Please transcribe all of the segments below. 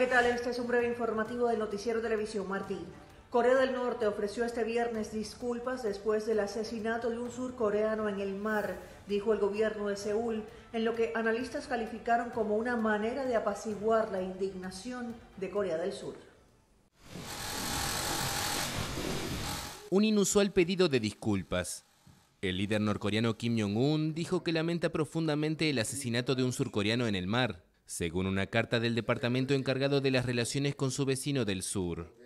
¿qué tal? Este es un breve informativo del Noticiero Televisión Martín. Corea del Norte ofreció este viernes disculpas después del asesinato de un surcoreano en el mar, dijo el gobierno de Seúl, en lo que analistas calificaron como una manera de apaciguar la indignación de Corea del Sur. Un inusual pedido de disculpas. El líder norcoreano Kim Jong-un dijo que lamenta profundamente el asesinato de un surcoreano en el mar según una carta del departamento encargado de las relaciones con su vecino del sur.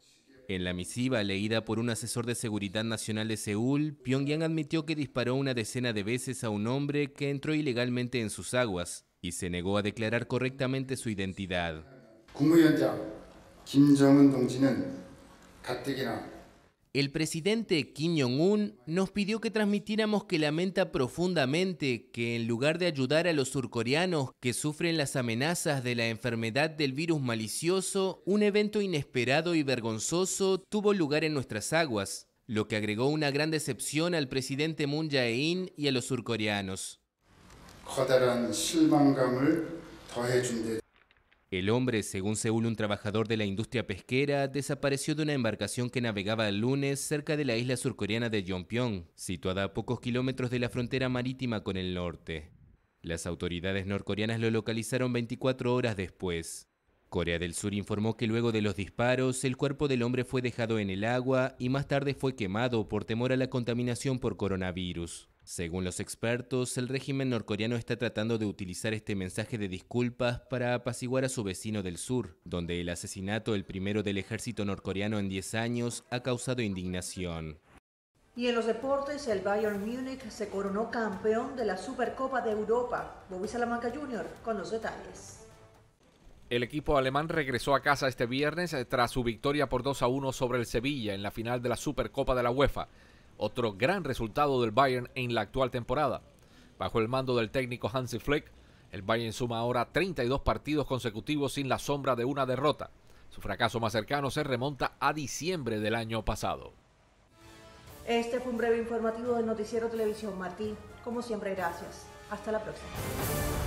En la misiva leída por un asesor de seguridad nacional de Seúl, Pyongyang admitió que disparó una decena de veces a un hombre que entró ilegalmente en sus aguas y se negó a declarar correctamente su identidad. El presidente Kim Jong-un nos pidió que transmitiéramos que lamenta profundamente que en lugar de ayudar a los surcoreanos que sufren las amenazas de la enfermedad del virus malicioso, un evento inesperado y vergonzoso tuvo lugar en nuestras aguas, lo que agregó una gran decepción al presidente Moon Jae-in y a los surcoreanos. El hombre, según Seúl, un trabajador de la industria pesquera, desapareció de una embarcación que navegaba el lunes cerca de la isla surcoreana de Jeonpyeong, situada a pocos kilómetros de la frontera marítima con el norte. Las autoridades norcoreanas lo localizaron 24 horas después. Corea del Sur informó que luego de los disparos, el cuerpo del hombre fue dejado en el agua y más tarde fue quemado por temor a la contaminación por coronavirus. Según los expertos, el régimen norcoreano está tratando de utilizar este mensaje de disculpas para apaciguar a su vecino del sur, donde el asesinato, el primero del ejército norcoreano en 10 años, ha causado indignación. Y en los deportes, el Bayern Múnich se coronó campeón de la Supercopa de Europa. Bobby Salamanca Jr. con los detalles. El equipo alemán regresó a casa este viernes eh, tras su victoria por 2 a 1 sobre el Sevilla en la final de la Supercopa de la UEFA otro gran resultado del Bayern en la actual temporada. Bajo el mando del técnico Hansi Flick, el Bayern suma ahora 32 partidos consecutivos sin la sombra de una derrota. Su fracaso más cercano se remonta a diciembre del año pasado. Este fue un breve informativo del Noticiero Televisión Martín. Como siempre, gracias. Hasta la próxima.